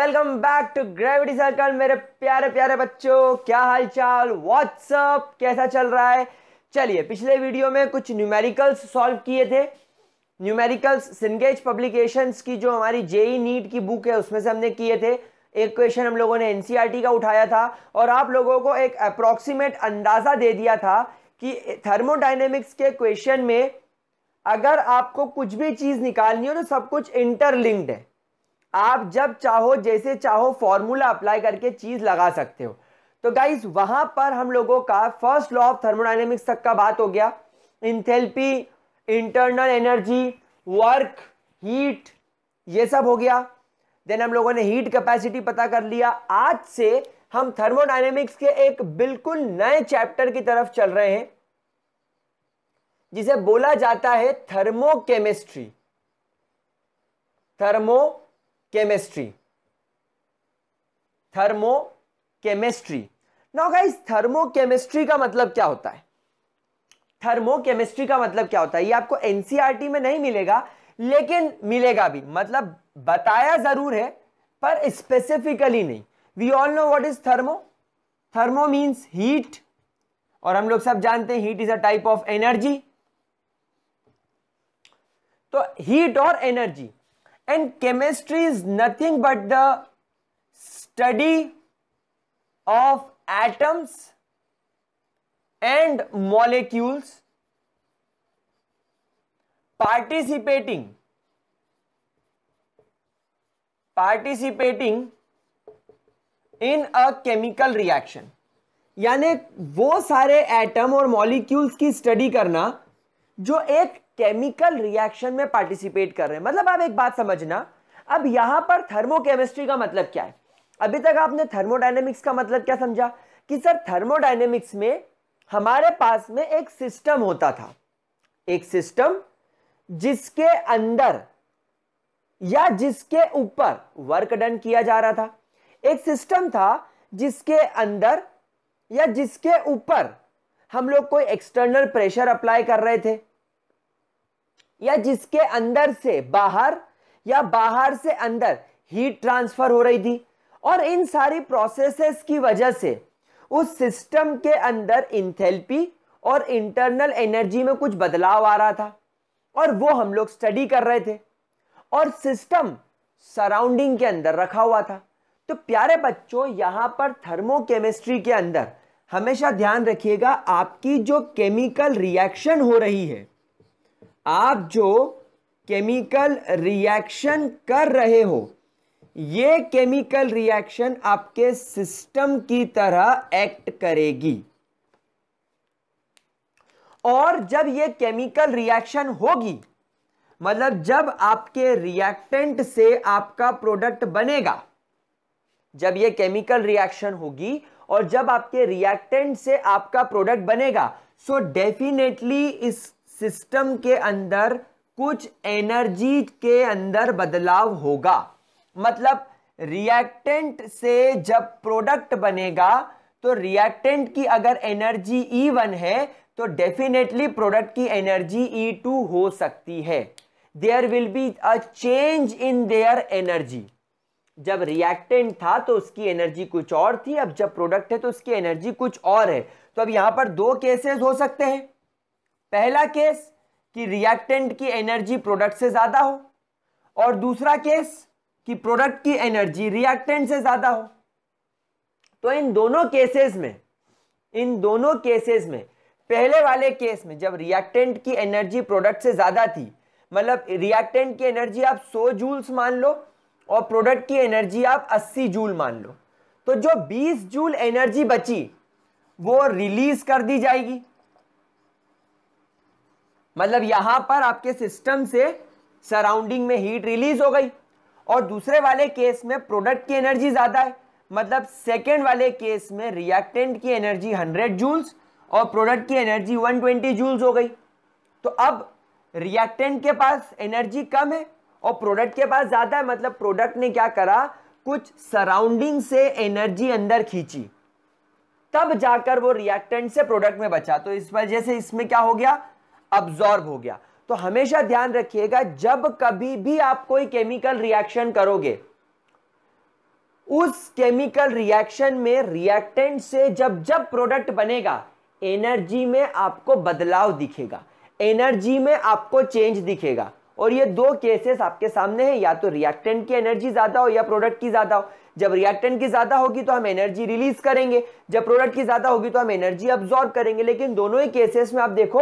welcome back to gravity circle मेरे प्यारे प्यारे बच्चों क्या हाल चाल व्हाट्सअप कैसा चल रहा है चलिए पिछले वीडियो में कुछ न्यूमेरिकल्स सॉल्व किए थे न्यूमेरिकल्स सिंगेज पब्लिकेशंस की जो हमारी जेई नीट e की बुक है उसमें से हमने किए थे एक क्वेश्चन हम लोगों ने एनसीईआरटी e का उठाया था और आप लोगों को एक अप्रॉक्सीमेट अंदाज़ा दे दिया था कि थर्मोडाइनेमिक्स के क्वेश्चन में अगर आपको कुछ भी चीज़ निकालनी हो तो सब कुछ इंटरलिंक्ड है आप जब चाहो जैसे चाहो फॉर्मूला अप्लाई करके चीज़ लगा सकते हो तो गाइज वहां पर हम लोगों का फर्स्ट लॉ ऑफ थर्मोडाइनमिक्स तक का बात हो गया enthalpy internal energy work heat ये सब हो गया देन हम लोगों ने हीट कैपेसिटी पता कर लिया आज से हम थर्मोडाइनेमिक्स के एक बिल्कुल नए चैप्टर की तरफ चल रहे हैं जिसे बोला जाता है thermochemistry thermochemistry thermochemistry now guys thermochemistry का मतलब क्या होता है थर्मो केमिस्ट्री का मतलब क्या होता है ये आपको एनसीईआरटी e में नहीं मिलेगा लेकिन मिलेगा भी मतलब बताया जरूर है पर स्पेसिफिकली नहीं we all know what is thermo thermo means heat और हम लोग सब जानते हैं heat is a type of energy तो हीट और energy and chemistry is nothing but the study of atoms and molecules participating participating in a chemical reaction यानी वो सारे एटम और मॉलिक्यूल्स की स्टडी करना जो एक केमिकल रिएक्शन में पार्टिसिपेट कर रहे हैं मतलब आप एक बात समझना अब यहां पर थर्मोकेमिस्ट्री का मतलब क्या है अभी तक आपने थर्मोडाइनेमिक्स का मतलब क्या समझा कि सर थर्मोडाइनेमिक्स में हमारे पास में एक सिस्टम होता था एक सिस्टम जिसके अंदर या जिसके ऊपर वर्क डन किया जा रहा था एक सिस्टम था जिसके अंदर या जिसके ऊपर हम लोग कोई एक्सटर्नल प्रेशर अप्लाई कर रहे थे या जिसके अंदर से बाहर या बाहर से अंदर हीट ट्रांसफर हो रही थी और इन सारी प्रोसेसेस की वजह से उस सिस्टम के अंदर इंथेल्पी और इंटरनल एनर्जी में कुछ बदलाव आ रहा था और वो हम लोग स्टडी कर रहे थे और सिस्टम सराउंडिंग के अंदर रखा हुआ था तो प्यारे बच्चों यहां पर थर्मोकेमिस्ट्री के अंदर हमेशा ध्यान रखिएगा आपकी जो केमिकल रिएक्शन हो रही है आप जो केमिकल रिएक्शन कर रहे हो ये केमिकल रिएक्शन आपके सिस्टम की तरह एक्ट करेगी और जब ये केमिकल रिएक्शन होगी मतलब जब आपके रिएक्टेंट से आपका प्रोडक्ट बनेगा जब ये केमिकल रिएक्शन होगी और जब आपके रिएक्टेंट से आपका प्रोडक्ट बनेगा सो so डेफिनेटली इस सिस्टम के अंदर कुछ एनर्जी के अंदर बदलाव होगा मतलब रिएक्टेंट से जब प्रोडक्ट बनेगा तो रिएक्टेंट की अगर एनर्जी E1 है तो डेफिनेटली प्रोडक्ट की एनर्जी E2 हो सकती है there will be a change in their energy जब रिएक्टेंट था तो उसकी एनर्जी कुछ और थी अब जब प्रोडक्ट है तो उसकी एनर्जी कुछ और है तो अब यहां पर दो केसेस हो सकते हैं पहला केस कि रिएक्टेंट की एनर्जी प्रोडक्ट से ज़्यादा हो और दूसरा केस कि प्रोडक्ट की एनर्जी रिएक्टेंट से ज़्यादा हो तो इन दोनों केसेस में इन दोनों केसेस में पहले वाले केस में जब रिएक्टेंट की एनर्जी प्रोडक्ट से ज़्यादा थी मतलब रिएक्टेंट की एनर्जी आप 100 जूल्स मान लो और प्रोडक्ट की एनर्जी आप 80 जूल मान लो तो जो 20 जूल एनर्जी बची वो रिलीज कर दी जाएगी मतलब यहां पर आपके सिस्टम से सराउंडिंग में हीट रिलीज हो गई और दूसरे वाले केस में प्रोडक्ट की एनर्जी ज़्यादा है मतलब सेकेंड वाले केस में रिएक्टेंट की एनर्जी 100 जूल्स और प्रोडक्ट की एनर्जी 120 जूल्स हो गई तो अब रिएक्टेंट के पास एनर्जी कम है और प्रोडक्ट के पास ज़्यादा है मतलब प्रोडक्ट ने क्या करा कुछ सराउंडिंग से एनर्जी अंदर खींची तब जाकर वो रिएक्टेंट से प्रोडक्ट में बचा तो इस वजह से इसमें क्या हो गया अब्जॉर्ब हो गया तो हमेशा ध्यान रखिएगा जब कभी भी आप कोई केमिकल रिएक्शन करोगे उस केमिकल रिएक्शन में रिएक्टेंट से जब जब प्रोडक्ट बनेगा एनर्जी में आपको बदलाव दिखेगा एनर्जी में आपको चेंज दिखेगा और ये दो केसेस आपके सामने हैं या तो रिएक्टेंट की एनर्जी ज़्यादा हो या प्रोडक्ट की ज़्यादा हो जब रिएक्टेंट की ज़्यादा होगी तो हम एनर्जी रिलीज करेंगे जब प्रोडक्ट की ज़्यादा होगी तो हम एनर्जी अब्जॉर्ब करेंगे लेकिन दोनों ही केसेस में आप देखो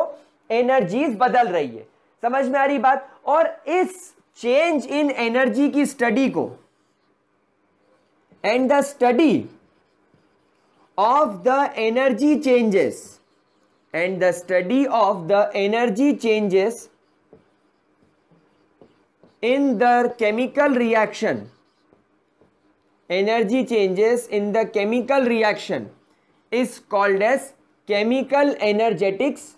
एनर्जीज बदल रही है समझ में आ रही बात और इस चेंज इन एनर्जी की स्टडी को and the study of the energy changes and the study of the energy changes in the chemical reaction energy changes in the chemical reaction is called as chemical energetics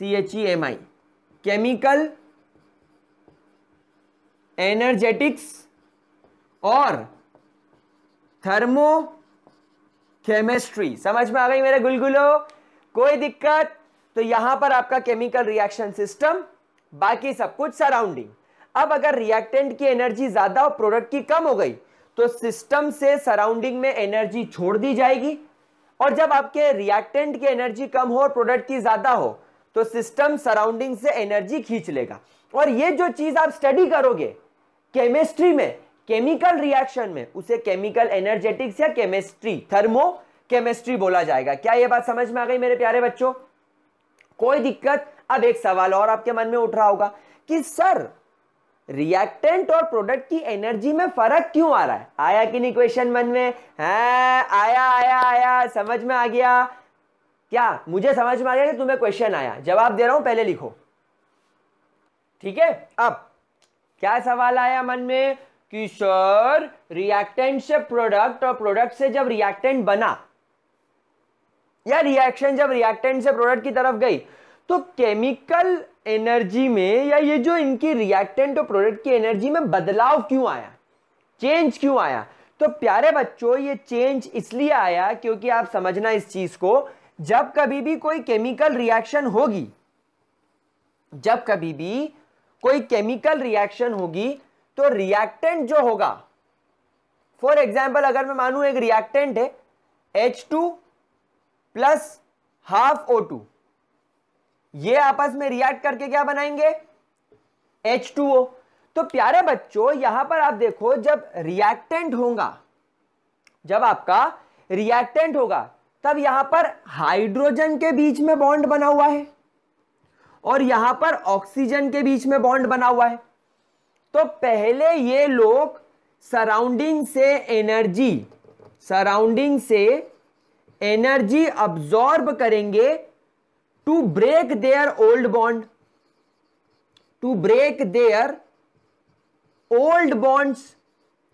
C H E M I chemical energetics और thermochemistry समझ में आ गई मेरे गुलगुलो कोई दिक्कत तो यहां पर आपका केमिकल रिएक्शन सिस्टम बाकी सब कुछ सराउंडिंग अब अगर रिएक्टेंट की एनर्जी ज्यादा और प्रोडक्ट की कम हो गई तो सिस्टम से सराउंडिंग में एनर्जी छोड़ दी जाएगी और जब आपके रिएक्टेंट की एनर्जी कम हो और प्रोडक्ट की ज्यादा हो तो सिस्टम सराउंडिंग से एनर्जी खींच लेगा और ये जो चीज आप स्टडी करोगे केमिस्ट्री में केमिकल रिएक्शन में उसे केमिकल एनर्जेटिक्स या केमिस्ट्री थर्मो केमिस्ट्री बोला जाएगा क्या यह बात समझ में आ गई मेरे प्यारे बच्चों कोई दिक्कत अब एक सवाल और आपके मन में उठ रहा होगा कि सर रिएक्टेंट और प्रोडक्ट की एनर्जी में फर्क क्यों आ रहा है आया कि नहीं क्वेश्चन मन में है हाँ, आया आया आया समझ में आ गया क्या मुझे समझ में आ गया कि तुम्हें क्वेश्चन आया जवाब दे रहा हूं पहले लिखो ठीक है अब क्या सवाल आया मन में कि सर रिएक्टेंट से प्रोडक्ट और प्रोडक्ट से जब रिएक्टेंट बना या रिएक्शन जब रिएक्टेंट से प्रोडक्ट की तरफ गई तो केमिकल एनर्जी में या ये जो इनकी रिएक्टेंट और प्रोडक्ट की एनर्जी में बदलाव क्यों आया चेंज क्यों आया तो प्यारे बच्चों ये चेंज इसलिए आया क्योंकि आप समझना इस चीज को जब कभी भी कोई केमिकल रिएक्शन होगी जब कभी भी कोई केमिकल रिएक्शन होगी तो रिएक्टेंट जो होगा फॉर एग्जाम्पल अगर मैं मानू एक रिएक्टेंट है H two plus half O two ये आपस में रिएक्ट करके क्या बनाएंगे एच टू ओ तो प्यारे बच्चों यहां पर आप देखो जब रिएक्टेंट होगा जब आपका रिएक्टेंट होगा तब यहां पर हाइड्रोजन के बीच में बॉन्ड बना हुआ है और यहां पर ऑक्सीजन के बीच में बॉन्ड बना हुआ है तो पहले ये लोग सराउंडिंग से एनर्जी सराउंडिंग से एनर्जी अब्जॉर्ब करेंगे to break their old bond to break their old bonds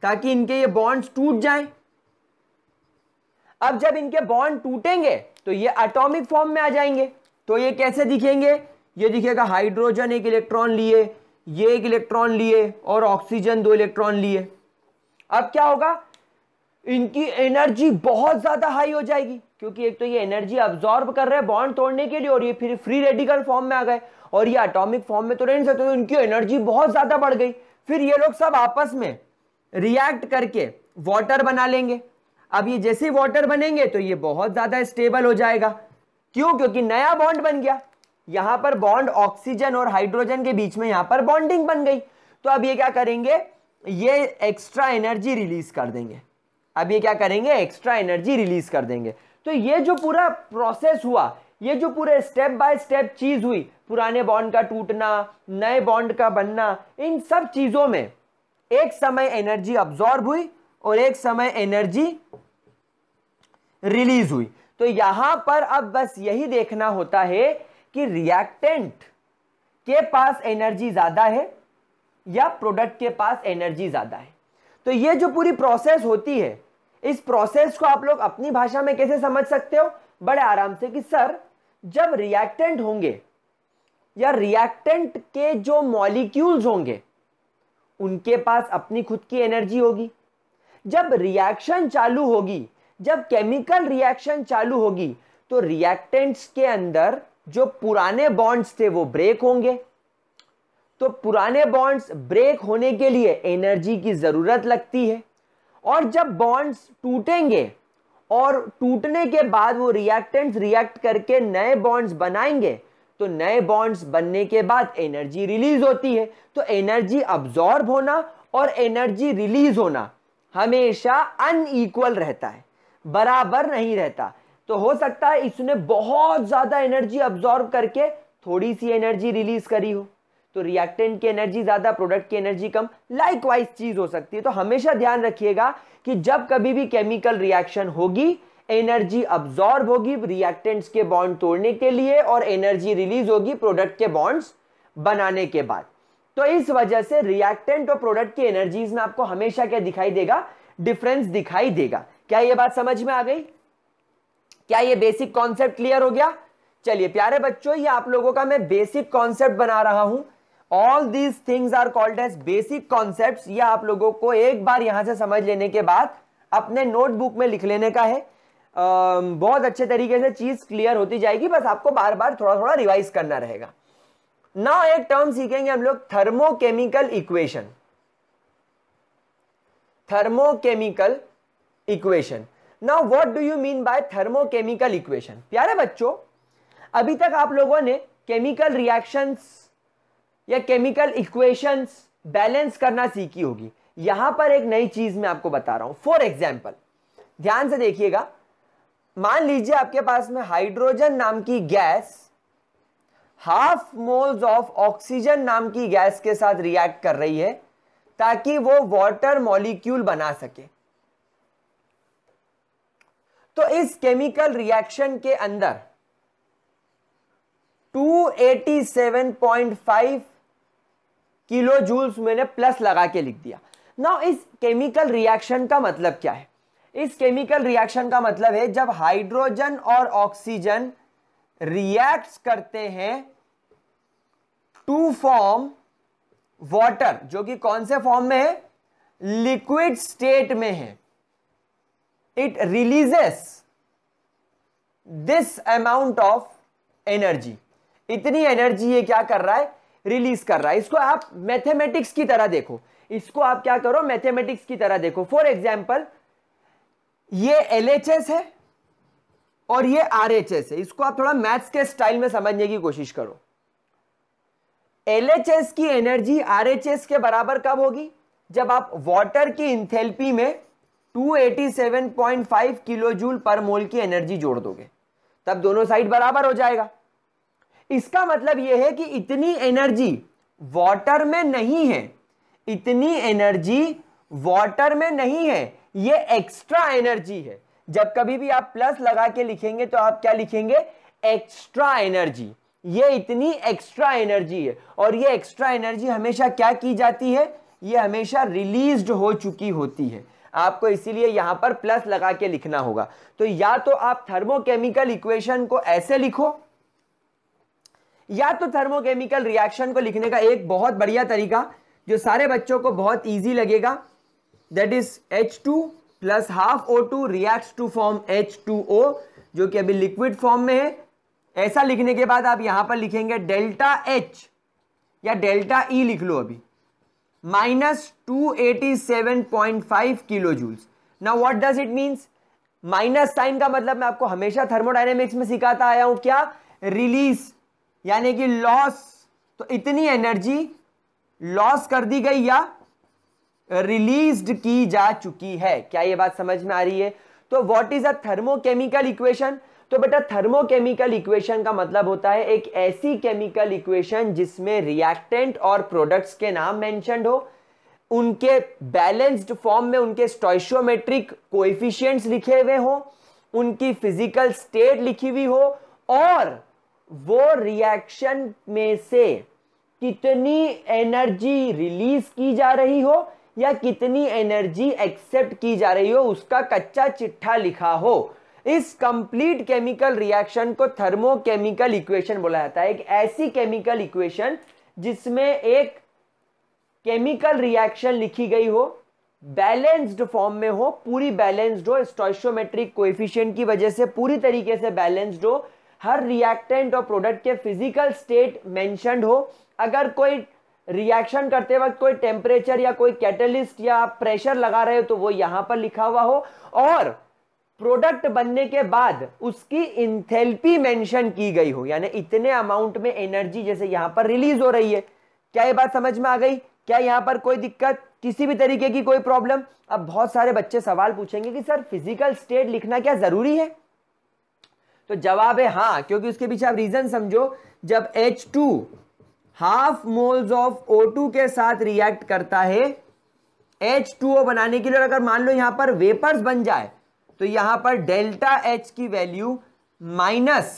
ताकि इनके ये बॉन्ड्स टूट जाएं अब जब इनके बॉन्ड टूटेंगे तो ये एटॉमिक फॉर्म में आ जाएंगे तो ये कैसे दिखेंगे ये दिखेगा हाइड्रोजन एक इलेक्ट्रॉन लिए ये एक इलेक्ट्रॉन लिए और ऑक्सीजन दो इलेक्ट्रॉन लिए अब क्या होगा इनकी एनर्जी बहुत ज़्यादा हाई हो जाएगी क्योंकि एक तो ये एनर्जी अब्जॉर्ब कर रहे हैं बॉन्ड तोड़ने के लिए और ये फिर फ्री रेडिकल फॉर्म में आ गए और ये एटॉमिक फॉर्म में तो नहीं सकते तो इनकी एनर्जी बहुत ज़्यादा बढ़ गई फिर ये लोग सब आपस में रिएक्ट करके वाटर बना लेंगे अब ये जैसे वाटर बनेंगे तो ये बहुत ज्यादा स्टेबल हो जाएगा क्यों क्योंकि नया बॉन्ड बन गया यहां पर बॉन्ड ऑक्सीजन और हाइड्रोजन के बीच में यहां पर बॉन्डिंग बन गई तो अब ये क्या करेंगे ये एक्स्ट्रा एनर्जी रिलीज कर देंगे अब ये क्या करेंगे एक्स्ट्रा एनर्जी रिलीज कर देंगे तो ये जो पूरा प्रोसेस हुआ ये जो पूरे स्टेप बाय स्टेप चीज हुई पुराने बॉन्ड का टूटना नए बॉन्ड का बनना इन सब चीजों में एक समय एनर्जी अब्जॉर्ब हुई और एक समय एनर्जी रिलीज हुई तो यहां पर अब बस यही देखना होता है कि रिएक्टेंट के पास एनर्जी ज्यादा है या प्रोडक्ट के पास एनर्जी ज्यादा है तो ये जो पूरी प्रोसेस होती है इस प्रोसेस को आप लोग अपनी भाषा में कैसे समझ सकते हो बड़े आराम से कि सर जब रिएक्टेंट होंगे या रिएक्टेंट के जो मॉलिक्यूल्स होंगे उनके पास अपनी खुद की एनर्जी होगी जब रिएक्शन चालू होगी जब केमिकल रिएक्शन चालू होगी तो रिएक्टेंट्स के अंदर जो पुराने बॉन्ड्स थे वो ब्रेक होंगे तो पुराने बॉन्ड्स ब्रेक होने के लिए एनर्जी की ज़रूरत लगती है और जब बॉन्ड्स टूटेंगे और टूटने के बाद वो रिएक्टेंट्स रिएक्ट करके नए बॉन्ड्स बनाएंगे तो नए बॉन्ड्स बनने के बाद एनर्जी रिलीज होती है तो एनर्जी अब्जॉर्ब होना और एनर्जी रिलीज होना हमेशा अनईक्वल रहता है बराबर नहीं रहता तो हो सकता है इसने बहुत ज़्यादा एनर्जी अब्जॉर्ब करके थोड़ी सी एनर्जी रिलीज करी हो तो रिएक्टेंट की एनर्जी ज़्यादा प्रोडक्ट की एनर्जी कम लाइक वाइज चीज़ हो सकती है तो हमेशा ध्यान रखिएगा कि जब कभी भी केमिकल रिएक्शन होगी एनर्जी अब्जॉर्ब होगी रिएक्टेंट्स के बॉन्ड तोड़ने के लिए और एनर्जी रिलीज होगी प्रोडक्ट के बॉन्ड्स बनाने के बाद तो इस वजह से रिएक्टेंट और प्रोडक्ट की एनर्जीज में आपको हमेशा क्या दिखाई देगा डिफरेंस दिखाई देगा क्या यह बात समझ में आ गई क्या यह बेसिक कॉन्सेप्ट क्लियर हो गया चलिए प्यारे बच्चों ये आप लोगों का मैं बेसिक कॉन्सेप्ट बना रहा हूं all these things are called as basic concept ये आप लोगों को एक बार यहां से समझ लेने के बाद अपने नोटबुक में लिख लेने का है आ, बहुत अच्छे तरीके से चीज क्लियर होती जाएगी बस आपको बार बार थोड़ा थोड़ा रिवाइज करना रहेगा ना एक टर्म सीखेंगे हम लोग thermochemical equation thermochemical equation now what do you mean by thermochemical equation प्यारे बच्चों अभी तक आप लोगों ने केमिकल रिएक्शंस या केमिकल इक्वेशंस बैलेंस करना सीखी होगी यहां पर एक नई चीज मैं आपको बता रहा हूं फॉर एग्जाम्पल ध्यान से देखिएगा मान लीजिए आपके पास में हाइड्रोजन नाम की gas half moles of oxygen नाम की गैस के साथ रिएक्ट कर रही है ताकि वो वाटर मॉलिक्यूल बना सके तो इस केमिकल रिएक्शन के अंदर 287.5 किलो जूल्स मैंने प्लस लगा के लिख दिया ना इस केमिकल रिएक्शन का मतलब क्या है इस केमिकल रिएक्शन का मतलब है जब हाइड्रोजन और ऑक्सीजन रिएक्ट करते हैं टू फॉर्म वॉटर जो कि कौन से फॉर्म में है लिक्विड स्टेट में है it releases this amount of energy इतनी एनर्जी ये क्या कर रहा है रिलीज कर रहा है इसको आप मैथमेटिक्स की तरह देखो इसको आप क्या करो मैथमेटिक्स की तरह देखो फॉर एग्जाम्पल ये एल है और ये आर एच एस है इसको आप थोड़ा मैथ्स के स्टाइल में समझने की कोशिश करो एल एच एस की एनर्जी आर एच एस के बराबर कब होगी जब आप वाटर की इंथेल्पी में 287.5 किलो जूल पर मोल की एनर्जी जोड़ दोगे तब दोनों साइड बराबर हो जाएगा इसका मतलब यह है कि इतनी एनर्जी वाटर में नहीं है इतनी एनर्जी वाटर में नहीं है यह एक्स्ट्रा एनर्जी है जब कभी भी आप प्लस लगा के लिखेंगे तो आप क्या लिखेंगे एक्स्ट्रा एनर्जी ये इतनी एक्स्ट्रा एनर्जी है और ये एक्स्ट्रा एनर्जी हमेशा क्या की जाती है ये हमेशा रिलीज हो चुकी होती है आपको इसीलिए यहां पर प्लस लगा के लिखना होगा तो या तो आप थर्मोकेमिकल इक्वेशन को ऐसे लिखो या तो थर्मोकेमिकल रिएक्शन को लिखने का एक बहुत बढ़िया तरीका जो सारे बच्चों को बहुत ईजी लगेगा that is H two plus half O two react to form H two O जो कि अभी लिक्विड फॉर्म में है ऐसा लिखने के बाद आप यहां पर लिखेंगे डेल्टा एच या डेल्टा ई e लिख लो अभी minus two eighty seven point five kilo joules ना what does it means minus sign का मतलब मैं आपको हमेशा थर्मोडाइनेमिक्स में सिखाता आया हूं क्या रिलीज यानी कि लॉस तो इतनी एनर्जी लॉस कर दी गई या रिलीज की जा चुकी है क्या ये बात समझ में आ रही है तो what is a thermochemical equation तो बेटा थर्मोकेमिकल इक्वेशन का मतलब होता है एक ऐसी केमिकल इक्वेशन जिसमें रिएक्टेंट और प्रोडक्ट्स के नाम मैं हो उनके बैलेंस्ड फॉर्म में उनके स्टॉइशोमेट्रिक कोएफिशिएंट्स लिखे हुए हों उनकी फिजिकल स्टेट लिखी हुई हो और वो रिएक्शन में से कितनी एनर्जी रिलीज की जा रही हो या कितनी एनर्जी एक्सेप्ट की जा रही हो उसका कच्चा चिट्ठा लिखा हो इस कंप्लीट केमिकल रिएक्शन को थर्मोकेमिकल इक्वेशन बोला जाता है एक ऐसी केमिकल इक्वेशन जिसमें एक केमिकल रिएक्शन लिखी गई हो बैलेंस्ड फॉर्म में हो पूरी बैलेंस्ड हो स्टोशोमेट्रिक कोएफिशिएंट की वजह से पूरी तरीके से बैलेंस्ड हो हर रिएक्टेंट और प्रोडक्ट के फिजिकल स्टेट मैंशनड हो अगर कोई रिएक्शन करते वक्त कोई टेम्परेचर या कोई कैटलिस्ट या प्रेशर लगा रहे हो तो वो यहां पर लिखा हुआ हो और प्रोडक्ट बनने के बाद उसकी इंथेल्पी मेंशन की गई हो यानी इतने अमाउंट में एनर्जी जैसे यहां पर रिलीज हो रही है क्या ये बात समझ में आ गई क्या यहां पर कोई दिक्कत किसी भी तरीके की कोई प्रॉब्लम अब बहुत सारे बच्चे सवाल पूछेंगे कि सर फिजिकल स्टेट लिखना क्या जरूरी है तो जवाब है हाँ क्योंकि उसके पीछे आप रीजन समझो जब H2 half moles of O2 के साथ रिएक्ट करता है H2O बनाने के लिए और अगर मान लो यहां पर वेपर्स बन जाए तो यहां पर डेल्टा H की वैल्यू माइनस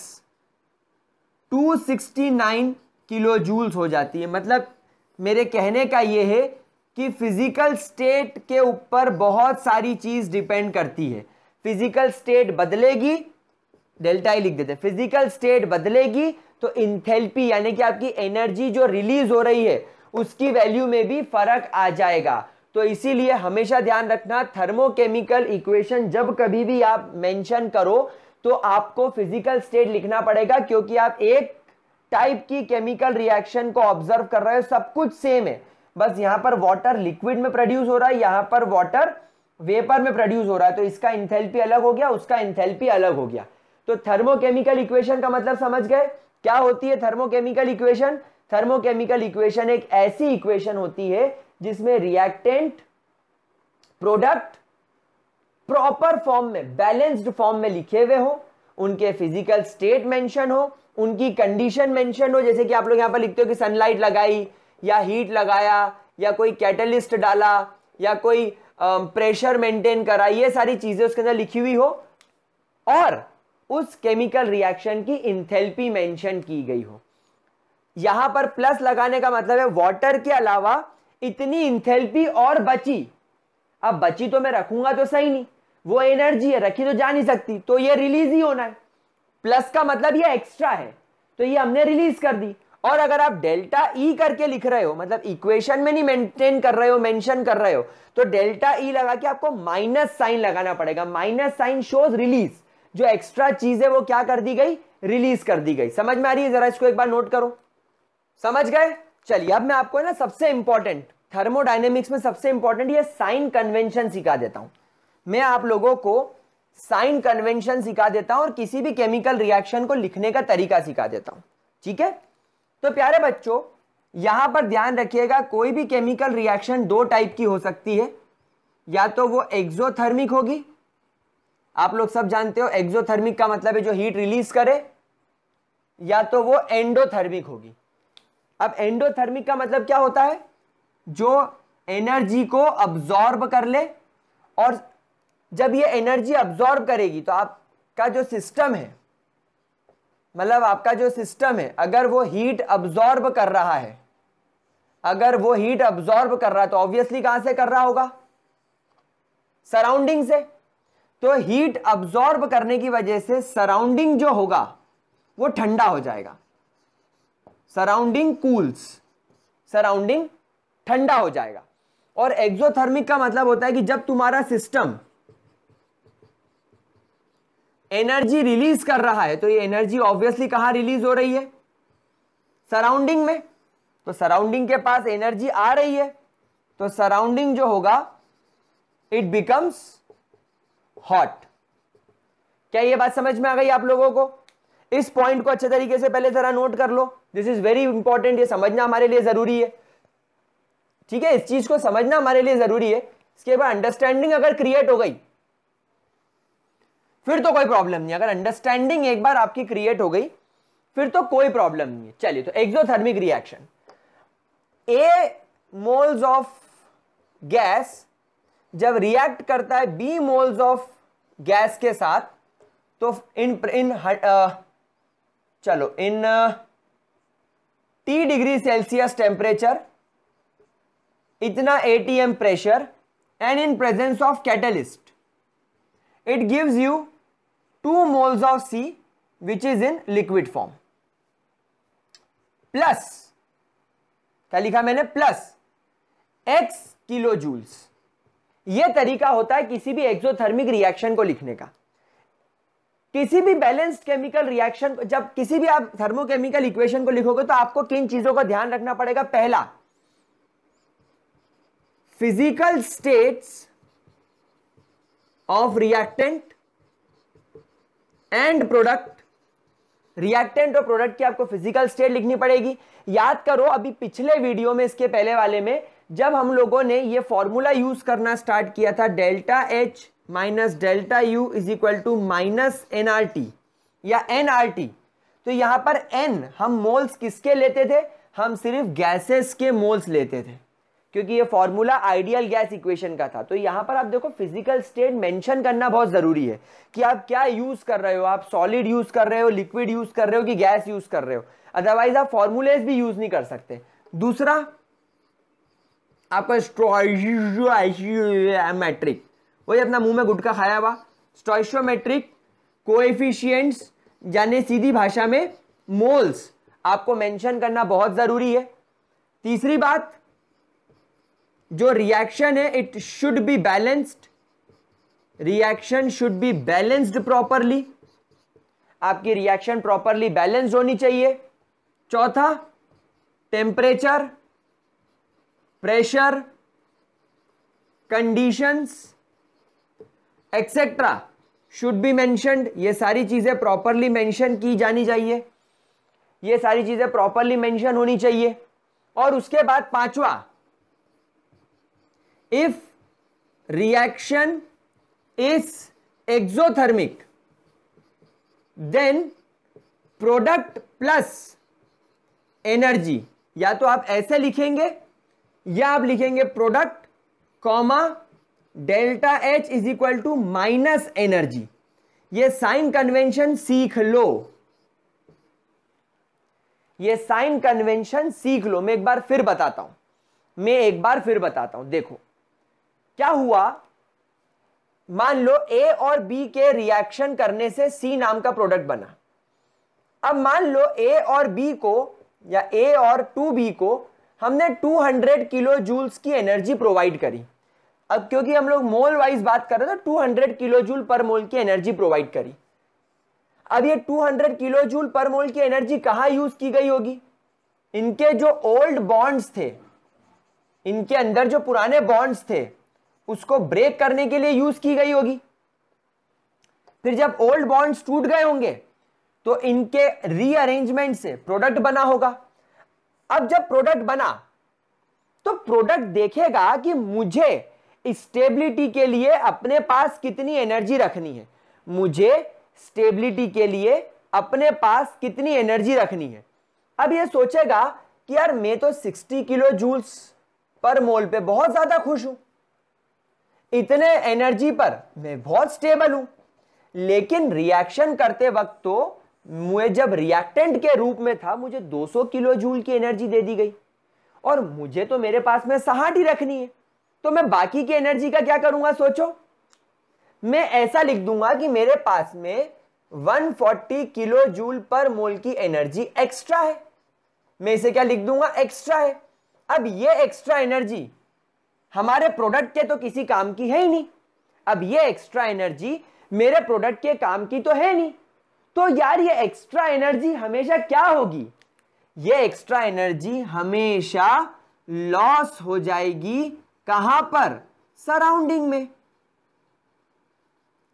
269 किलो जूल्स हो जाती है मतलब मेरे कहने का ये है कि फिजिकल स्टेट के ऊपर बहुत सारी चीज डिपेंड करती है फिजिकल स्टेट बदलेगी डेल्टा ही लिख देते फिजिकल स्टेट बदलेगी तो इंथेल्पी यानी कि आपकी एनर्जी जो रिलीज हो रही है उसकी वैल्यू में भी फर्क आ जाएगा तो इसीलिए हमेशा ध्यान रखना थर्मोकेमिकल इक्वेशन जब कभी भी आप मेंशन करो तो आपको फिजिकल स्टेट लिखना पड़ेगा क्योंकि आप एक टाइप की केमिकल रिएक्शन को ऑब्जर्व कर रहे हो सब कुछ सेम है बस यहां पर वाटर लिक्विड में प्रोड्यूस हो रहा है यहां पर वाटर वेपर में प्रोड्यूस हो रहा है तो इसका इंथेल्पी अलग हो गया उसका इंथेल्पी अलग हो गया तो थर्मोकेमिकल इक्वेशन का मतलब समझ गए क्या होती है थर्मोकेमिकल इक्वेशन थर्मोकेमिकल इक्वेशन एक ऐसी इक्वेशन होती है जिसमें रिएक्टेंट प्रोडक्ट प्रॉपर फॉर्म में बैलेंस्ड फॉर्म में लिखे हुए हो उनके फिजिकल स्टेट मेंशन हो उनकी कंडीशन मेंशन हो जैसे कि आप लोग यहां पर लिखते हो कि सनलाइट लगाई या हीट लगाया या कोई कैटलिस्ट डाला या कोई प्रेशर मेंटेन करा ये सारी चीजें उसके अंदर लिखी हुई हो और उस केमिकल रिएक्शन की इंथेल्पी मेंशन की गई हो यहां पर प्लस लगाने का मतलब है वाटर के अलावा इतनी इंथेल्पी और बची अब बची तो मैं रखूंगा तो सही नहीं वो एनर्जी है रखी तो जा नहीं सकती तो ये रिलीज ही होना है प्लस का मतलब ये एक्स्ट्रा है तो ये हमने रिलीज कर दी और अगर आप डेल्टा ई e करके लिख रहे हो मतलब इक्वेशन में नहीं मेंटेन कर रहे हो मेंशन कर रहे हो तो डेल्टा ई e लगा के आपको माइनस साइन लगाना पड़ेगा माइनस साइन शोज रिलीज जो एक्स्ट्रा चीज है वो क्या कर दी गई रिलीज कर दी गई समझ में आ रही है जरा इसको एक बार नोट करो समझ गए चलिए अब मैं आपको ना सबसे इंपॉर्टेंट थर्मोडाइनेमिक्स में सबसे इंपॉर्टेंट ये साइन कन्वेंशन सिखा देता हूं मैं आप लोगों को साइन कन्वेंशन सिखा देता हूं और किसी भी केमिकल रिएक्शन को लिखने का तरीका सिखा देता हूं ठीक है तो प्यारे बच्चों यहां पर ध्यान रखिएगा कोई भी केमिकल रिएक्शन दो टाइप की हो सकती है या तो वो एक्जोथर्मिक होगी आप लोग सब जानते हो एक्सोथर्मिक का मतलब है जो हीट रिलीज करे या तो वो एंडोथर्मिक होगी अब एंडोथर्मिक का मतलब क्या होता है जो एनर्जी को अब्जॉर्ब कर ले और जब ये एनर्जी अब्जॉर्ब करेगी तो आपका जो सिस्टम है मतलब आपका जो सिस्टम है अगर वो हीट अब्जॉर्ब कर रहा है अगर वो हीट अब्जॉर्ब कर रहा है तो ऑब्वियसली कहां से कर रहा होगा सराउंडिंग से तो हीट अब्जॉर्ब करने की वजह से सराउंडिंग जो होगा वो ठंडा हो जाएगा सराउंडिंग कूल्स सराउंडिंग ठंडा हो जाएगा और एक्सोथर्मिक का मतलब होता है कि जब तुम्हारा सिस्टम एनर्जी रिलीज कर रहा है तो ये एनर्जी ऑब्वियसली कहां रिलीज हो रही है सराउंडिंग में तो सराउंडिंग के पास एनर्जी आ रही है तो सराउंडिंग जो होगा इट बिकम्स हॉट क्या ये बात समझ में आ गई आप लोगों को इस पॉइंट को अच्छे तरीके से पहले जरा नोट कर लो दिस इज वेरी इंपॉर्टेंट ये समझना हमारे लिए जरूरी है ठीक है इस चीज को समझना हमारे लिए जरूरी है इसके बाद अंडरस्टैंडिंग अगर क्रिएट हो गई फिर तो कोई प्रॉब्लम नहीं अगर अंडरस्टैंडिंग एक बार आपकी क्रिएट हो गई फिर तो कोई प्रॉब्लम नहीं है चलिए तो exothermic reaction A moles of gas जब रिएक्ट करता है बी मोल्स ऑफ गैस के साथ तो इन इन आ, चलो in T degree Celsius temperature इतना ATM pressure and in presence of catalyst it gives you two moles of C which is in liquid form plus क्या लिखा मैंने plus x kilo joules यह तरीका होता है किसी भी एक्सोथर्मिक रिएक्शन को लिखने का किसी भी बैलेंस्ड केमिकल रिएक्शन जब किसी भी आप थर्मोकेमिकल इक्वेशन को लिखोगे तो आपको किन चीजों का ध्यान रखना पड़ेगा पहला physical states of reactant and product reactant और प्रोडक्ट की आपको फिजिकल स्टेट लिखनी पड़ेगी याद करो अभी पिछले वीडियो में इसके पहले वाले में जब हम लोगों ने ये फॉर्मूला यूज करना स्टार्ट किया था delta H minus delta U is equal to minus N R T या एन आर टी तो यहां पर एन हम मोल्स किसके लेते थे हम सिर्फ गैसेस के मोल्स लेते थे क्योंकि ये फॉर्मूला आइडियल गैस इक्वेशन का था तो यहां पर आप देखो फिजिकल स्टेट मेंशन करना बहुत ज़रूरी है कि आप क्या यूज़ कर रहे हो आप सॉलिड यूज़ कर रहे हो लिक्विड यूज़ कर रहे हो कि गैस यूज़ कर रहे हो अदरवाइज आप फॉर्मूलेज भी यूज़ नहीं कर सकते दूसरा आपका स्ट्रॉइशियोमेट्रिक वही अपना मुंह में गुटखा खाया हुआ स्टॉइशियोमेट्रिक को यानी सीधी भाषा में मोल्स आपको मेंशन करना बहुत ज़रूरी है तीसरी बात जो रिएक्शन है it should be balanced reaction should be balanced properly आपकी रिएक्शन प्रॉपरली बैलेंस्ड होनी चाहिए चौथा temperature pressure conditions etcetera should be mentioned ये सारी चीज़ें प्रॉपरली मैंशन की जानी चाहिए ये सारी चीज़ें प्रॉपरली मैंशन होनी चाहिए और उसके बाद पांचवा if reaction is exothermic then product plus energy या तो आप ऐसे लिखेंगे या आप लिखेंगे product comma delta H is equal to minus energy ये साइन कन्वेंशन सीख लो ये साइन कन्वेंशन सीख लो मैं एक बार फिर बताता हूं मैं एक बार फिर बताता हूं देखो क्या हुआ मान लो ए और बी के रिएक्शन करने से सी नाम का प्रोडक्ट बना अब मान लो ए और बी को या ए और टू बी को हमने 200 किलो जूल्स की एनर्जी प्रोवाइड करी अब क्योंकि हम लोग मोल वाइज बात कर रहे थे 200 तो किलो जूल पर मोल की एनर्जी प्रोवाइड करी अब ये 200 किलो जूल पर मोल की एनर्जी कहाँ यूज की गई होगी इनके जो ओल्ड बॉन्ड्स थे इनके अंदर जो पुराने बॉन्ड्स थे उसको ब्रेक करने के लिए यूज की गई होगी फिर जब ओल्ड बॉन्ड्स टूट गए होंगे तो इनके रीअरेंजमेंट से प्रोडक्ट बना होगा अब जब प्रोडक्ट बना तो प्रोडक्ट देखेगा कि मुझे स्टेबिलिटी के लिए अपने पास कितनी एनर्जी रखनी है मुझे स्टेबिलिटी के लिए अपने पास कितनी एनर्जी रखनी है अब ये सोचेगा कि यार मैं तो 60 किलो जूल्स पर मोल पे बहुत ज़्यादा खुश हूं इतने एनर्जी पर मैं बहुत स्टेबल हूं लेकिन रिएक्शन करते वक्त तो मुझे जब रिएक्टेंट के रूप में था मुझे 200 किलो जूल की एनर्जी दे दी गई और मुझे तो मेरे पास में साहट ही रखनी है तो मैं बाकी की एनर्जी का क्या करूंगा सोचो मैं ऐसा लिख दूंगा कि मेरे पास में 140 किलो जूल पर मोल की एनर्जी एक्स्ट्रा है मैं इसे क्या लिख दूंगा एक्स्ट्रा है अब ये एक्स्ट्रा एनर्जी हमारे प्रोडक्ट के तो किसी काम की है ही नहीं अब ये एक्स्ट्रा एनर्जी मेरे प्रोडक्ट के काम की तो है नहीं तो यार ये एक्स्ट्रा एनर्जी हमेशा क्या होगी ये एक्स्ट्रा एनर्जी हमेशा लॉस हो जाएगी कहां पर सराउंडिंग में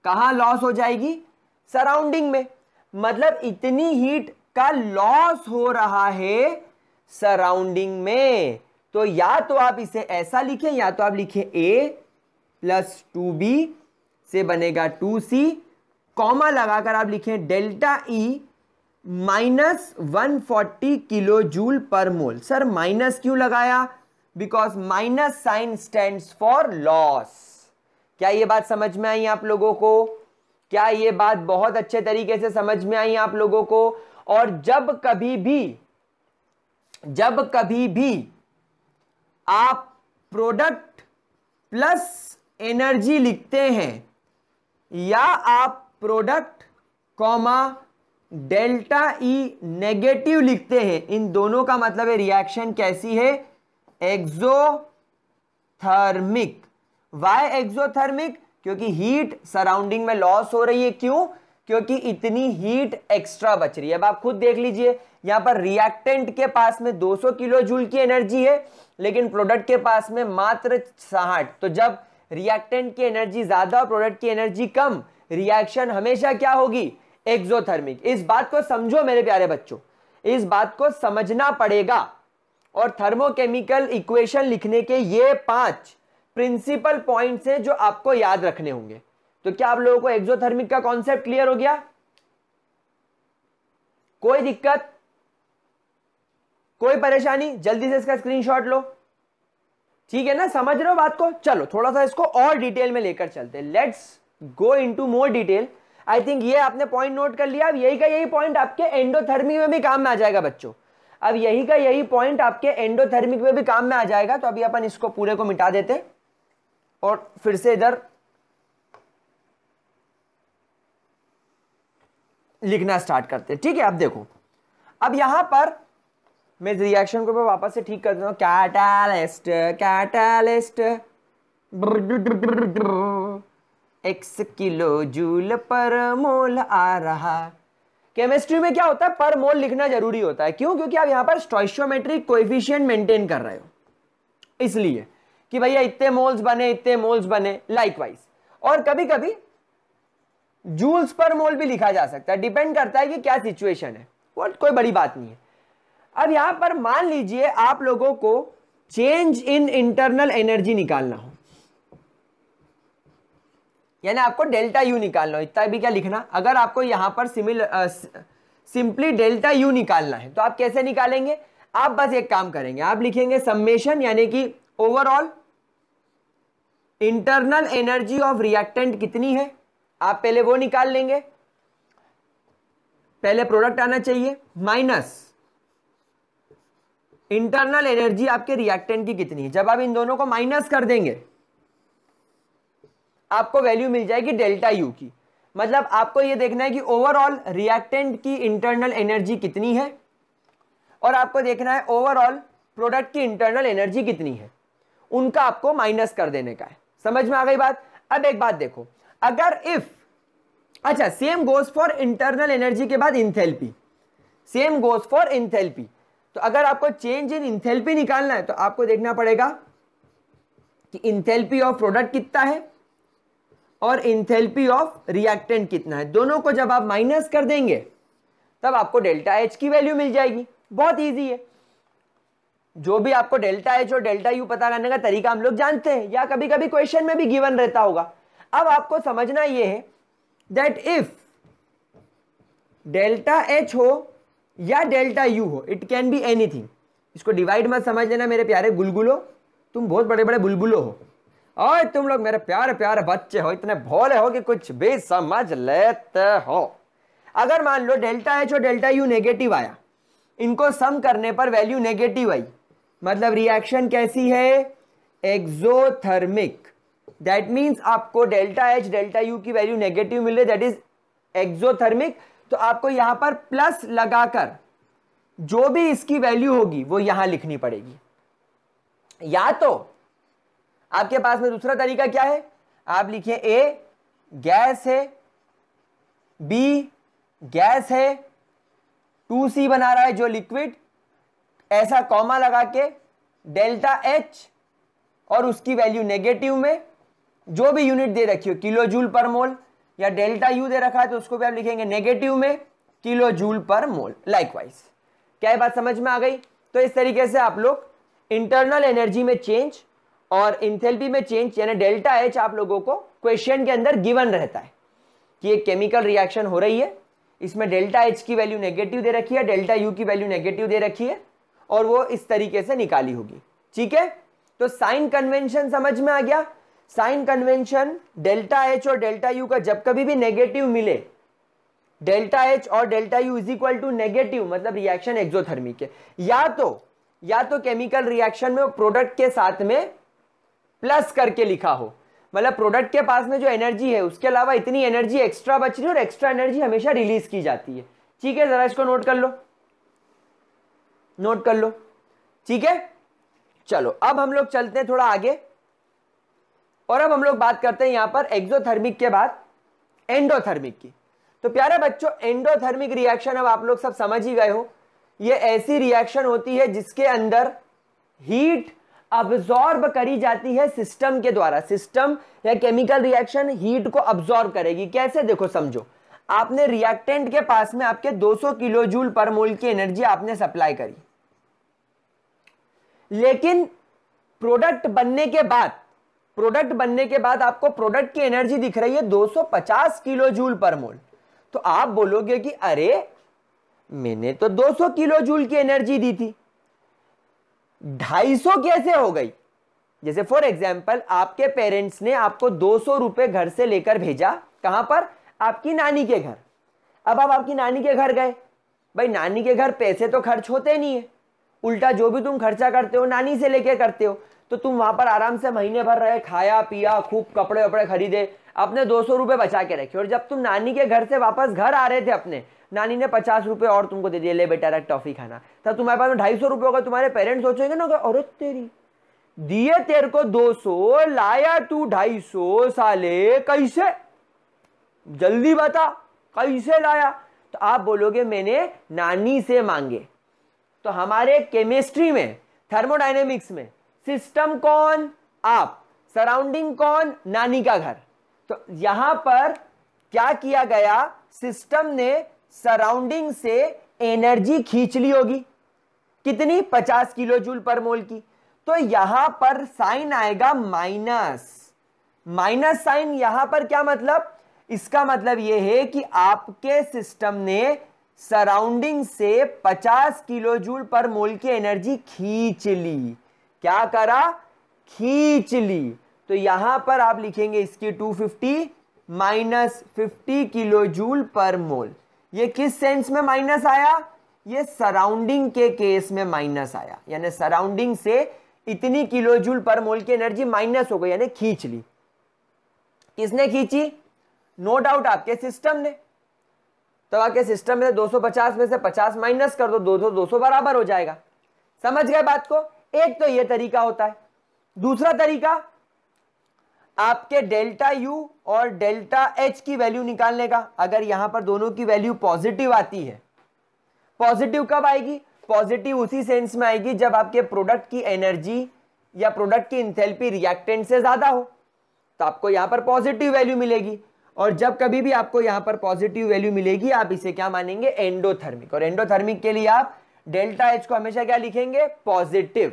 कहा लॉस हो जाएगी सराउंडिंग में मतलब इतनी हीट का लॉस हो रहा है सराउंडिंग में तो या तो आप इसे ऐसा लिखें या तो आप लिखें ए प्लस टू बी से बनेगा टू सी कॉमा लगाकर आप लिखें delta E e minus one forty kilo joule पर मोल सर माइनस क्यों लगाया because minus sign stand for loss क्या ये बात समझ में आई आप लोगों को क्या ये बात बहुत अच्छे तरीके से समझ में आई आप लोगों को और जब कभी भी जब कभी भी आप प्रोडक्ट प्लस एनर्जी लिखते हैं या आप product comma delta E negative लिखते हैं इन दोनों का मतलब है रिएक्शन कैसी है थर्मिक वाई थर्मिक क्योंकि हीट सराउंडिंग में लॉस हो रही है क्यों क्योंकि इतनी हीट एक्स्ट्रा बच रही है अब आप खुद देख लीजिए यहां पर रिएक्टेंट के पास में 200 किलो जूल की एनर्जी है लेकिन प्रोडक्ट के पास में मात्र साठ तो जब रिएक्टेंट की एनर्जी ज़्यादा और प्रोडक्ट की एनर्जी कम रिएक्शन हमेशा क्या होगी एक्सोथर्मिक इस बात को समझो मेरे प्यारे बच्चों इस बात को समझना पड़ेगा और थर्मोकेमिकल इक्वेशन लिखने के ये पांच प्रिंसिपल पॉइंट्स हैं जो आपको याद रखने होंगे तो क्या आप लोगों को एक्सोथर्मिक का कॉन्सेप्ट क्लियर हो गया कोई दिक्कत कोई परेशानी जल्दी से इसका स्क्रीनशॉट लो ठीक है ना समझ रहे हो बात को चलो थोड़ा सा इसको और डिटेल में लेकर चलते let's go into more detail I think ये आपने पॉइंट नोट कर लिया अब यही का यही पॉइंट आपके एंडोथर्मिक में भी काम में आ जाएगा बच्चों अब यही का यही पॉइंट आपके एंडोथर्मिक में भी काम में आ जाएगा तो अभी अपन इसको पूरे को मिटा देते और फिर से इधर लिखना स्टार्ट करते ठीक है अब देखो अब यहां पर मैं रिएक्शन को मैं वापस से ठीक कर देता हूं catalyst catalyst X kilo joule पर मोल आ रहा केमिस्ट्री में क्या होता है पर मोल लिखना जरूरी होता है क्यों क्योंकि आप यहां पर स्टॉइशियोमेट्रिक कोएफिशिएंट मेंटेन कर रहे हो इसलिए कि भैया इतने मोल्स बने इतने मोल्स बने लाइकवाइज और कभी कभी जूल्स पर मोल भी लिखा जा सकता है डिपेंड करता है कि क्या सिचुएशन है वो कोई बड़ी बात नहीं है अब यहाँ पर मान लीजिए आप लोगों को चेंज इन इंटरनल एनर्जी निकालना हो यानी आपको डेल्टा यू निकालना हो इतना भी क्या लिखना अगर आपको यहाँ पर सिमिल सिंपली डेल्टा यू निकालना है तो आप कैसे निकालेंगे आप बस एक काम करेंगे आप लिखेंगे सम्मेशन यानी कि overall internal energy of reactant कितनी है आप पहले वो निकाल लेंगे पहले प्रोडक्ट आना चाहिए माइनस इंटरनल एनर्जी आपके रिएक्टेंट की कितनी है जब आप इन दोनों को माइनस कर देंगे आपको वैल्यू मिल जाएगी डेल्टा यू की मतलब आपको ये देखना है कि ओवरऑल रिएक्टेंट की इंटरनल एनर्जी कितनी है और आपको देखना है ओवरऑल प्रोडक्ट की इंटरनल एनर्जी कितनी है उनका आपको माइनस कर देने का है समझ में आ गई बात अब एक बात देखो अगर इफ अच्छा same goes for internal energy के बाद enthalpy same goes for enthalpy तो अगर आपको चेंज इन इंथेल्पी निकालना है तो आपको देखना पड़ेगा कि इंथेल्पी ऑफ प्रोडक्ट कितना है और इंथेल्पी ऑफ रिएक्टेंट कितना है दोनों को जब आप माइनस कर देंगे तब आपको डेल्टा एच की वैल्यू मिल जाएगी बहुत ईजी है जो भी आपको डेल्टा एच और डेल्टा यू पता करने का तरीका हम लोग जानते हैं या कभी कभी क्वेश्चन में भी गिवन रहता होगा अब आपको समझना यह है दैट इफ डेल्टा एच हो या डेल्टा यू हो इट कैन बी एनीथिंग इसको डिवाइड मत समझ लेना मेरे प्यारे गुलगुलो तुम बहुत बड़े बड़े बुलबुलो हो और तुम लोग मेरे प्यारे प्यारे बच्चे हो इतने भोले हो कि कुछ भी समझ लेते हो अगर मान लो डेल्टा एच और डेल्टा यू नेगेटिव आया इनको सम करने पर वैल्यू नेगेटिव आई मतलब रिएक्शन कैसी है एक्सोथर्मिक दैट मीन्स आपको डेल्टा एच डेल्टा यू की वैल्यू नेगेटिव मिल रही दैट इज एक्सोथर्मिक तो आपको यहां पर प्लस लगाकर जो भी इसकी वैल्यू होगी वो यहां लिखनी पड़ेगी या तो आपके पास में दूसरा तरीका क्या है आप लिखिए ए गैस है बी गैस है टू सी बना रहा है जो लिक्विड ऐसा कॉमा लगा के डेल्टा एच और उसकी वैल्यू नेगेटिव में जो भी यूनिट दे रखी हो किलो जूल पर मोल या डेल्टा यू दे रखा है तो उसको भी आप लिखेंगे नेगेटिव में किलो जूल पर मोल लाइकवाइज क्या ये बात समझ में आ गई तो इस तरीके से आप लोग इंटरनल एनर्जी में चेंज और इंथेल्पी में चेंज यानी डेल्टा एच आप लोगों को क्वेश्चन के अंदर गिवन रहता है कि एक केमिकल रिएक्शन हो रही है इसमें डेल्टा एच की वैल्यू नेगेटिव दे रखी है डेल्टा यू की वैल्यू नेगेटिव दे रखी है और वो इस तरीके से निकाली होगी ठीक है तो साइन कन्वेंशन समझ में आ गया साइन कन्वेंशन डेल्टा एच और डेल्टा यू का जब कभी भी नेगेटिव मिले डेल्टा एच और delta U is equal to negative मतलब रिएक्शन एक्सोथर्मिक है या तो या तो केमिकल रिएक्शन में प्रोडक्ट के साथ में प्लस करके लिखा हो मतलब प्रोडक्ट के पास में जो एनर्जी है उसके अलावा इतनी एनर्जी एक्स्ट्रा बच रही है और एक्स्ट्रा एनर्जी हमेशा रिलीज की जाती है ठीक है जरा इसको नोट कर लो नोट कर लो ठीक है चलो अब हम लोग चलते हैं थोड़ा आगे और अब हम लोग बात करते हैं यहां पर एक्सोथर्मिक के बाद एंडोथर्मिक की तो प्यारे बच्चों एंडोथर्मिक रिएक्शन अब आप लोग सब समझ ही गए हो ये ऐसी रिएक्शन होती है जिसके अंदर हीट अब्जॉर्ब करी जाती है सिस्टम के द्वारा सिस्टम या केमिकल रिएक्शन हीट को अब्जॉर्ब करेगी कैसे देखो समझो आपने रिएक्टेंट के पास में आपके 200 किलो जूल पर मोल की एनर्जी आपने सप्लाई करी लेकिन प्रोडक्ट बनने के बाद प्रोडक्ट बनने के बाद आपको प्रोडक्ट की एनर्जी दिख रही है 250 किलो जूल पर मोल तो आप बोलोगे कि अरे मैंने तो 200 किलो जूल की एनर्जी दी थी ढाई सौ कैसे हो गई जैसे फॉर एग्जाम्पल आपके पेरेंट्स ने आपको दो सौ रुपए घर से लेकर भेजा कहां पर आपकी नानी के घर अब आप आपकी नानी के घर गए भाई नानी के घर पैसे तो खर्च होते नहीं है उल्टा जो भी तुम खर्चा करते हो नानी से लेके करते हो तो तुम वहां पर आराम से महीने भर रहे खाया पिया खूब कपड़े वपड़े खरीदे अपने दो सौ रुपये बचा के रखे और जब तुम नानी के घर से वापस घर आ रहे थे अपने नानी ने पचास रुपये और तुमको दे दिए ले बेटा रख टॉफी खाना तब तुम्हारे पास में ढाई सौ रुपये होगा तुम्हारे पेरेंट्स सोचेंगे ना अरे तेरी दिए तेरे को दो सौ लाया तू ढाई सौ साले कैसे जल्दी बता कैसे लाया तो आप बोलोगे मैंने नानी से मांगे तो हमारे केमिस्ट्री में थर्मोडाइनेमिक्स में सिस्टम कौन आप सराउंडिंग कौन नानी का घर तो यहां पर क्या किया गया सिस्टम ने सराउंडिंग से एनर्जी खींच ली होगी कितनी 50 किलो जूल पर मोल की तो यहां पर साइन आएगा माइनस माइनस साइन यहां पर क्या मतलब इसका मतलब यह है कि आपके सिस्टम ने सराउंडिंग से 50 किलो जूल पर मोल की एनर्जी खींच ली क्या करा खींच ली तो यहां पर आप लिखेंगे इसकी 250 fifty minus fifty kilo joule पर मोल ये किस सेंस में माइनस आया ये सराउंडिंग के केस में माइनस आया यानी सराउंडिंग से इतनी किलोजूल पर मोल की एनर्जी माइनस हो गई यानी खींच ली किसने खींची नो डाउट आपके सिस्टम ने तो आपके सिस्टम में 250 में से 50 माइनस कर दो 200 200 तो बराबर हो जाएगा समझ गए बात को एक तो ये तरीका होता है दूसरा तरीका आपके डेल्टा यू और डेल्टा एच की वैल्यू निकालने का अगर यहां पर दोनों की वैल्यू पॉजिटिव आती है पॉजिटिव कब आएगी पॉजिटिव उसी सेंस में आएगी जब आपके प्रोडक्ट की एनर्जी या प्रोडक्ट की इंथेल्पी रिएक्टेंट से ज्यादा हो तो आपको यहां पर पॉजिटिव वैल्यू मिलेगी और जब कभी भी आपको यहां पर पॉजिटिव वैल्यू मिलेगी आप इसे क्या मानेंगे एंडोथर्मिक और एंडोथर्मिक के लिए आप डेल्टा एच को हमेशा क्या लिखेंगे पॉजिटिव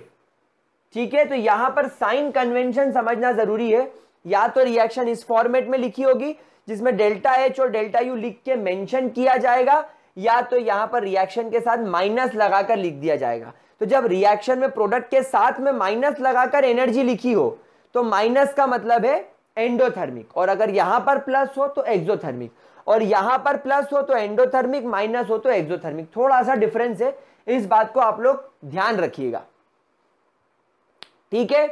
ठीक है तो यहां पर साइन कन्वेंशन समझना जरूरी है या तो रिएक्शन इस फॉर्मेट में लिखी होगी जिसमें डेल्टा एच और डेल्टा यू लिख के मेंशन किया जाएगा या तो यहां पर रिएक्शन के साथ माइनस लगाकर लिख दिया जाएगा तो जब रिएक्शन में प्रोडक्ट के साथ में माइनस लगाकर एनर्जी लिखी हो तो माइनस का मतलब है एंडोथर्मिक और अगर यहां पर प्लस हो तो एक्सोथर्मिक और यहां पर प्लस हो तो एंडोथर्मिक माइनस हो तो एक्सोथर्मिक थोड़ा सा डिफरेंस है इस बात को आप लोग ध्यान रखिएगा ठीक है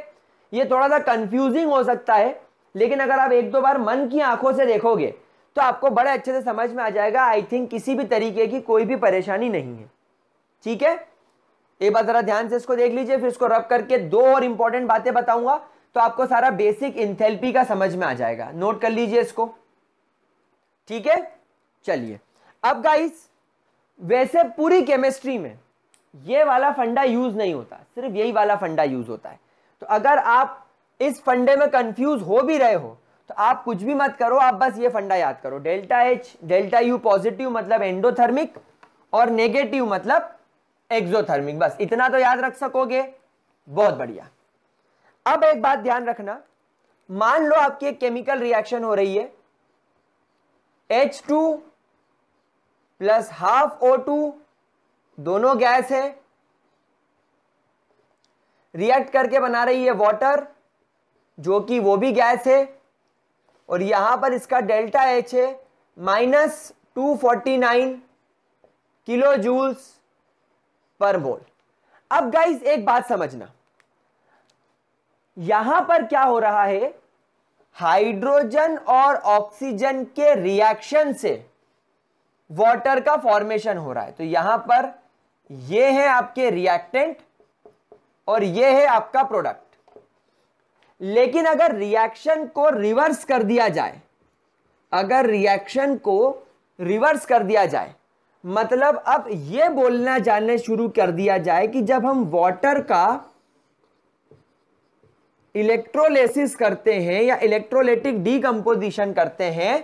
ये थोड़ा सा कंफ्यूजिंग हो सकता है लेकिन अगर आप एक दो बार मन की आंखों से देखोगे तो आपको बड़े अच्छे से समझ में आ जाएगा आई थिंक किसी भी तरीके की कोई भी परेशानी नहीं है ठीक है एक बार ज़रा ध्यान से इसको देख लीजिए फिर इसको रब करके दो और इंपॉर्टेंट बातें बताऊंगा तो आपको सारा बेसिक इंथेल्पी का समझ में आ जाएगा नोट कर लीजिए इसको ठीक है चलिए अब गाइस वैसे पूरी केमिस्ट्री में ये वाला फंडा यूज नहीं होता सिर्फ यही वाला फंडा यूज होता है तो अगर आप इस फंडे में कंफ्यूज हो भी रहे हो तो आप कुछ भी मत करो आप बस ये फंडा याद करो delta H delta U positive मतलब एंडोथर्मिक और नेगेटिव मतलब एक्सोथर्मिक बस इतना तो याद रख सकोगे बहुत बढ़िया अब एक बात ध्यान रखना मान लो आपकी एक केमिकल रिएक्शन हो रही है H two plus half O two दोनों गैस है रिएक्ट करके बना रही है वाटर जो कि वो भी गैस है और यहाँ पर इसका डेल्टा एच है minus two forty nine kilo joules पर मोल अब गाइस एक बात समझना यहां पर क्या हो रहा है हाइड्रोजन और ऑक्सीजन के रिएक्शन से वाटर का फॉर्मेशन हो रहा है तो यहां पर ये है आपके रिएक्टेंट और ये है आपका प्रोडक्ट लेकिन अगर रिएक्शन को रिवर्स कर दिया जाए अगर रिएक्शन को रिवर्स कर दिया जाए मतलब अब ये बोलना जानने शुरू कर दिया जाए कि जब हम वाटर का इलेक्ट्रोलेसिस करते हैं या इलेक्ट्रोलेटिक डीकम्पोजिशन करते हैं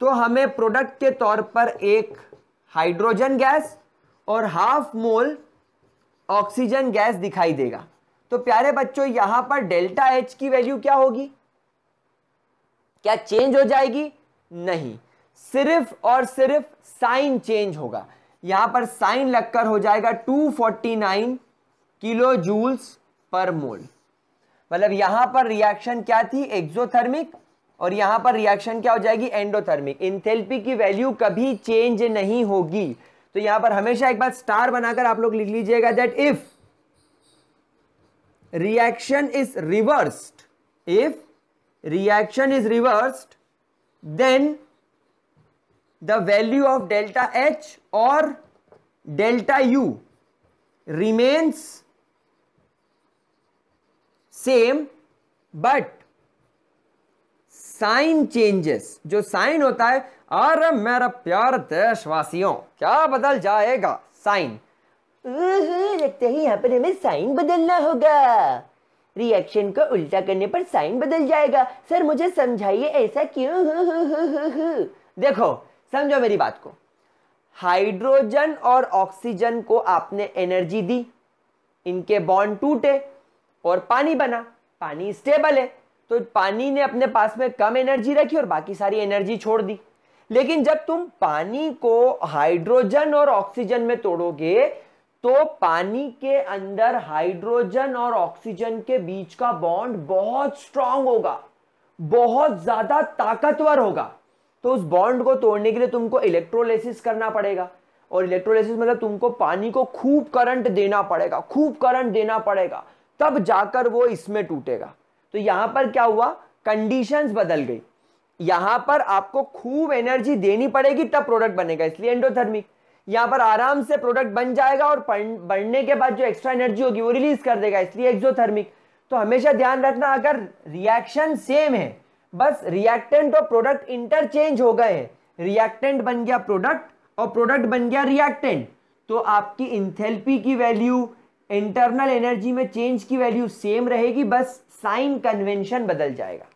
तो हमें प्रोडक्ट के तौर पर एक हाइड्रोजन गैस और हाफ मोल ऑक्सीजन गैस दिखाई देगा तो प्यारे बच्चों यहां पर डेल्टा एच की वैल्यू क्या होगी क्या चेंज हो जाएगी नहीं सिर्फ और सिर्फ साइन चेंज होगा यहां पर साइन लगकर हो जाएगा 249 किलो जूल्स पर मोल मतलब यहां पर रिएक्शन क्या थी एक्सोथर्मिक और यहां पर रिएक्शन क्या हो जाएगी एंडोथर्मिक इंथेल्पी की वैल्यू कभी चेंज नहीं होगी तो यहां पर हमेशा एक बार स्टार बनाकर आप लोग लिख लीजिएगा that if reaction is reversed if reaction is reversed then the value of delta H और delta U remains same but sign changes जो साइन होता है अरे मेरा प्यार देशवासियों क्या बदल जाएगा साइन लगते ही यहाँ पर हमें साइन बदलना होगा रिएक्शन को उल्टा करने पर साइन बदल जाएगा सर मुझे समझाइए ऐसा क्यों हु, हु, हु, हु, देखो समझो मेरी बात को हाइड्रोजन और ऑक्सीजन को आपने एनर्जी दी इनके बॉन्ड टूटे और पानी बना पानी स्टेबल है तो पानी ने अपने पास में कम एनर्जी रखी और बाकी सारी एनर्जी छोड़ दी लेकिन जब तुम पानी को हाइड्रोजन और ऑक्सीजन में तोड़ोगे तो पानी के अंदर हाइड्रोजन और ऑक्सीजन के बीच का बॉन्ड बहुत स्ट्रांग होगा बहुत ज्यादा ताकतवर होगा तो उस बॉन्ड को तोड़ने के लिए तुमको इलेक्ट्रोलाइसिस करना पड़ेगा और इलेक्ट्रोलाइसिस मतलब तुमको पानी को खूब करंट देना पड़ेगा खूब करंट देना पड़ेगा तब जाकर वो इसमें टूटेगा तो यहां पर क्या हुआ कंडीशंस बदल गई यहां पर आपको खूब एनर्जी देनी पड़ेगी तब प्रोडक्ट बनेगा इसलिए एंडोथर्मिक यहां पर आराम से प्रोडक्ट बन जाएगा और बढ़ने के बाद जो एक्स्ट्रा एनर्जी होगी वो रिलीज कर देगा इसलिए एक्सोथर्मिक तो हमेशा ध्यान रखना अगर रिएक्शन सेम है बस रिएक्टेंट और प्रोडक्ट इंटरचेंज हो गए हैं रिएक्टेंट बन गया प्रोडक्ट और प्रोडक्ट बन गया रिएक्टेंट तो आपकी इंथेल्पी की वैल्यू इंटरनल एनर्जी में चेंज की वैल्यू सेम रहेगी बस साइन कन्वेंशन बदल जाएगा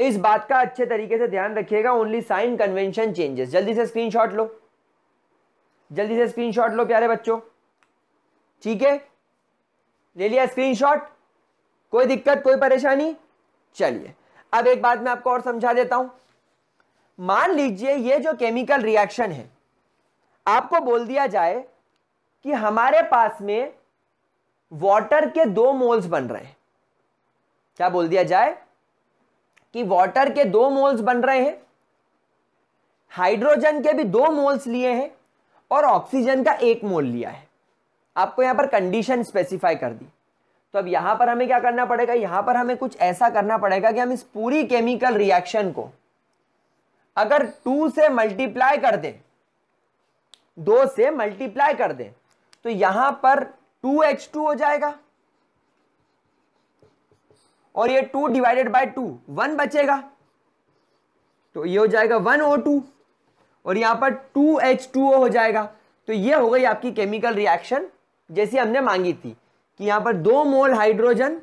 इस बात का अच्छे तरीके से ध्यान रखिएगा ओनली साइन कन्वेंशन चेंजेस जल्दी से स्क्रीनशॉट लो जल्दी से स्क्रीनशॉट लो प्यारे बच्चों ठीक है ले लिया स्क्रीनशॉट कोई दिक्कत कोई परेशानी चलिए अब एक बात मैं आपको और समझा देता हूं मान लीजिए ये जो केमिकल रिएक्शन है आपको बोल दिया जाए कि हमारे पास में वाटर के दो मोल्स बन रहे हैं क्या बोल दिया जाए कि वाटर के दो मोल्स बन रहे हैं हाइड्रोजन के भी दो मोल्स लिए हैं और ऑक्सीजन का एक मोल लिया है आपको यहां पर कंडीशन स्पेसिफाई कर दी तो अब यहां पर हमें क्या करना पड़ेगा यहां पर हमें कुछ ऐसा करना पड़ेगा कि हम इस पूरी केमिकल रिएक्शन को अगर टू से मल्टीप्लाई कर दें दो से मल्टीप्लाई कर दें तो यहां पर टू एच टू हो जाएगा और ये two divided by two one बचेगा तो ये हो जाएगा वन ओ टू और यहां पर टू एच टू ओ हो जाएगा तो ये हो गई आपकी केमिकल रिएक्शन जैसी हमने मांगी थी कि यहां पर दो mole hydrogen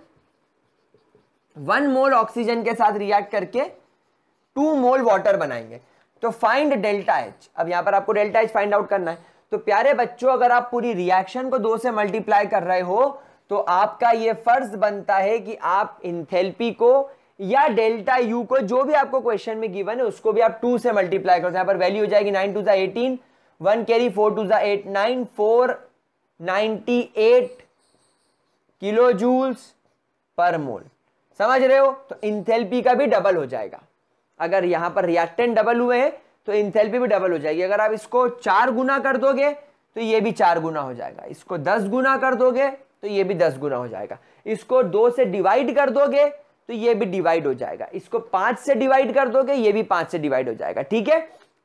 one mole oxygen के साथ रिएक्ट करके टू मोल वाटर बनाएंगे तो फाइंड डेल्टा एच अब यहां पर आपको डेल्टा एच फाइंड आउट करना है तो प्यारे बच्चों अगर आप पूरी रिएक्शन को दो से मल्टीप्लाई कर रहे हो तो आपका ये फर्ज बनता है कि आप इंथेल्पी को या डेल्टा यू को जो भी आपको क्वेश्चन में गिवन है उसको भी आप टू से मल्टीप्लाई करो यहाँ पर वैल्यू हो जाएगी नाइन टू जटीन वन कैरी फोर टू जट nine four ninety eight kilo joules पर मोल समझ रहे हो तो इंथेल्पी का भी डबल हो जाएगा अगर यहां पर रिएक्टेंट डबल हुए हैं तो इंथेल्पी भी डबल हो जाएगी अगर आप इसको चार गुना कर दोगे तो ये भी चार गुना हो जाएगा इसको दस गुना कर दोगे तो ये भी दस गुना हो जाएगा इसको दो से डिवाइड कर दोगे तो ये भी डिवाइड हो जाएगा इसको पांच से डिवाइड कर दोगे ये भी पांच से डिवाइड हो जाएगा ठीक है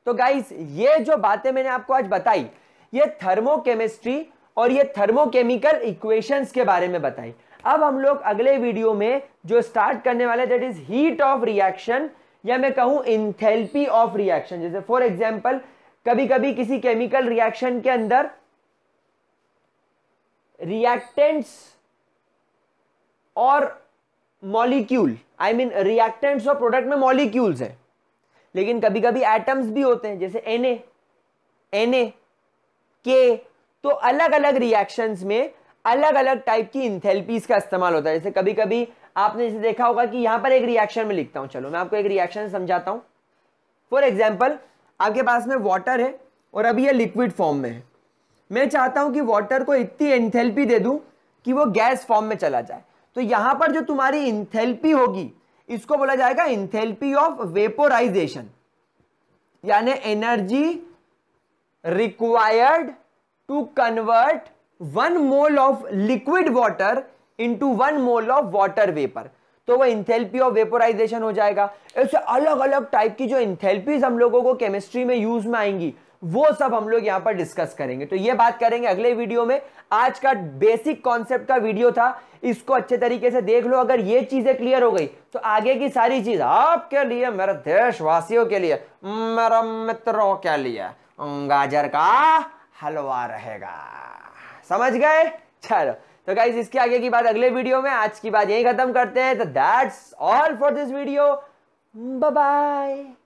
तो गाइज ये जो बातें मैंने आपको आज बताई ये थर्मोकेमिस्ट्री और ये थर्मोकेमिकल इक्वेशंस के बारे में बताई अब हम लोग अगले वीडियो में जो स्टार्ट करने वाले that is heat of reaction या मैं कहूं इंथेल्पी ऑफ रिएक्शन जैसे फॉर एग्जाम्पल कभी कभी किसी केमिकल रिएक्शन के अंदर रिएक्टेंट्स और मॉलिक्यूल आई मीन रिएक्टेंट्स और प्रोडक्ट में मॉलिक्यूल्स हैं लेकिन कभी कभी एटम्स भी होते हैं जैसे एन एन के तो अलग अलग रिएक्शंस में अलग अलग टाइप की इंथेलपीज का इस्तेमाल होता है जैसे कभी कभी आपने जैसे देखा होगा कि यहाँ पर एक रिएक्शन में लिखता हूँ चलो मैं आपको एक रिएक्शन समझाता हूँ फॉर एग्जाम्पल आपके पास में वाटर है और अभी यह लिक्विड फॉर्म में है मैं चाहता हूं कि वाटर को इतनी एंथेल्पी दे दूं कि वो गैस फॉर्म में चला जाए तो यहां पर जो तुम्हारी इंथेल्पी होगी इसको बोला जाएगा इंथेल्पी ऑफ वेपोराइजेशन यानी energy required to convert one mole of liquid water into one mole of water vapour तो वो इंथेल्पी ऑफ वेपोराइजेशन हो जाएगा ऐसे अलग अलग टाइप की जो इंथेल्पीज हम लोगों को केमिस्ट्री में यूज में आएंगी वो सब हम लोग यहाँ पर डिस्कस करेंगे तो ये बात करेंगे अगले वीडियो में आज का बेसिक कॉन्सेप्ट का वीडियो था इसको अच्छे तरीके से देख लो अगर ये चीजें क्लियर हो गई तो आगे की सारी चीज आपके लिए मेरे देशवासियों के लिए मेरे मित्रों के लिए गाजर का हलवा रहेगा समझ गए चलो तो गाइज इसके आगे की बात अगले वीडियो में आज की बात यही खत्म करते हैं तो that's all for this video bye